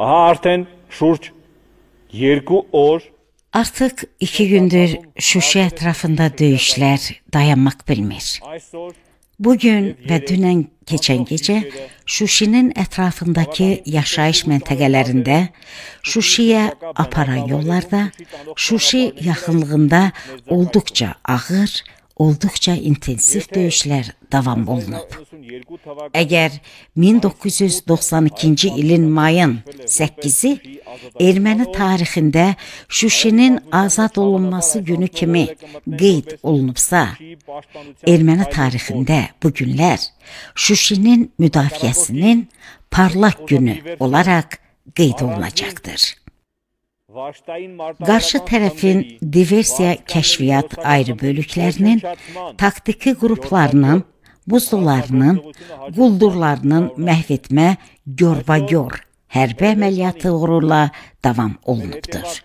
Ահա արդեն շուրջ 2 օր Artıq iki gündür Şuşa ətrafında döyüşlər dayanmaq bilmir. Bu gün və dünən keçən gecə Şuşinin ətrafındakı yaşayış məntəqələrində, Şuşiyə aparan yollarda, Şuşi yaxınlığında olduqca ağır olduqca intensiv döyüşlər davam olunub. Əgər 1992-ci ilin mayın 8-i erməni tarixində Şuşinin azad olunması günü kimi qeyd olunubsa, erməni tarixində bu günlər Şuşinin müdafiəsinin parlaq günü olaraq qeyd olunacaqdır. Qarşı tərəfin diversiya kəşfiyyat ayrı bölüklərinin taktiki qruplarının, buzlularının, quldurlarının məhv etmə görbagör hərbi əməliyyatı uğurla davam olunubdur.